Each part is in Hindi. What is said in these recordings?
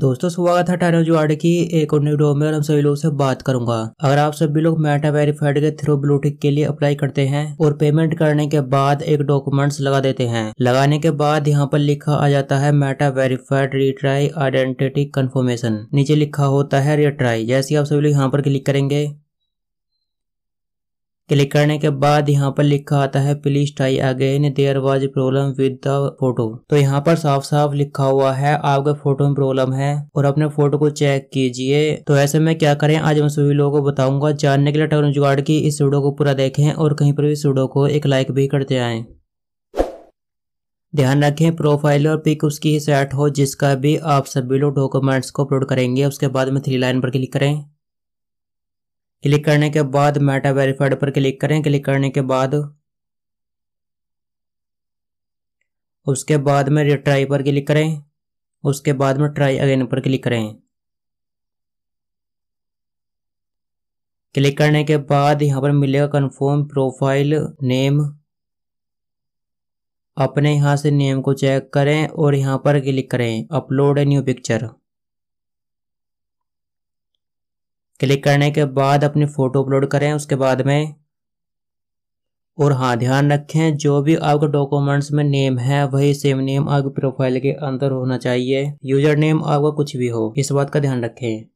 दोस्तों स्वागत है टाइम जुआड की एक और न्यू वीडियो में और हम सभी लोगों से बात करूंगा अगर आप सभी लोग मेटा वेरीफाइड के थ्रू ब्लूटिक के लिए अप्लाई करते हैं और पेमेंट करने के बाद एक डॉक्यूमेंट्स लगा देते हैं लगाने के बाद यहाँ पर लिखा आ जाता है Meta verified retry identity confirmation नीचे लिखा होता है रिट्राई जैसे आप सभी लोग यहाँ पर क्लिक करेंगे क्लिक करने के बाद यहाँ पर लिखा आता है please try again there was problem with the photo तो यहाँ पर साफ साफ लिखा हुआ है आपके फोटो में प्रॉब्लम है और अपने फोटो को चेक कीजिए तो ऐसे में क्या करें आज मैं सभी लोगों को बताऊंगा जानने के लिए टर्न जुगाड़ की इस वीडियो को पूरा देखें और कहीं पर भी इस वीडियो को एक लाइक भी करते आए ध्यान रखें प्रोफाइल और पिक उसकी सेट हो जिसका भी आप सभी लोग डॉक्यूमेंट्स को अपलोड करेंगे उसके बाद में थ्री लाइन पर क्लिक करें क्लिक करने के बाद मेटा वेरीफाइड पर क्लिक करें क्लिक करने के बाद उसके बाद में रिट्राई पर क्लिक करें उसके बाद में ट्राई अगेन पर क्लिक करें क्लिक करने के बाद यहाँ पर मिलेगा कंफर्म प्रोफाइल नेम अपने यहाँ से नेम को चेक करें और यहाँ पर क्लिक करें upload a new picture click करने के बाद अपनी फ़ोटो अपलोड करें उसके बाद में और हाँ ध्यान रखें जो भी आपके डॉक्यूमेंट्स में नेम है वही सेम नेम आपके प्रोफाइल के अंदर होना चाहिए यूजर नेम आपका कुछ भी हो इस बात का ध्यान रखें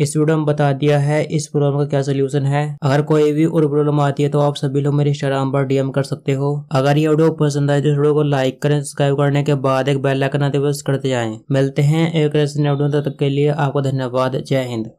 इस वीडियो में बता दिया है इस प्रॉब्लम का क्या सोल्यूशन है अगर कोई भी और प्रॉब्लम आती है तो आप सभी लोग मेरे इंस्टाग्राम पर डीएम कर सकते हो अगर ये वीडियो पसंद आए तो वीडियो को लाइक करें सब्सक्राइब करने के बाद एक बेल आइकन आते करते जाएं मिलते हैं एक तब तक के लिए आपको धन्यवाद जय हिंद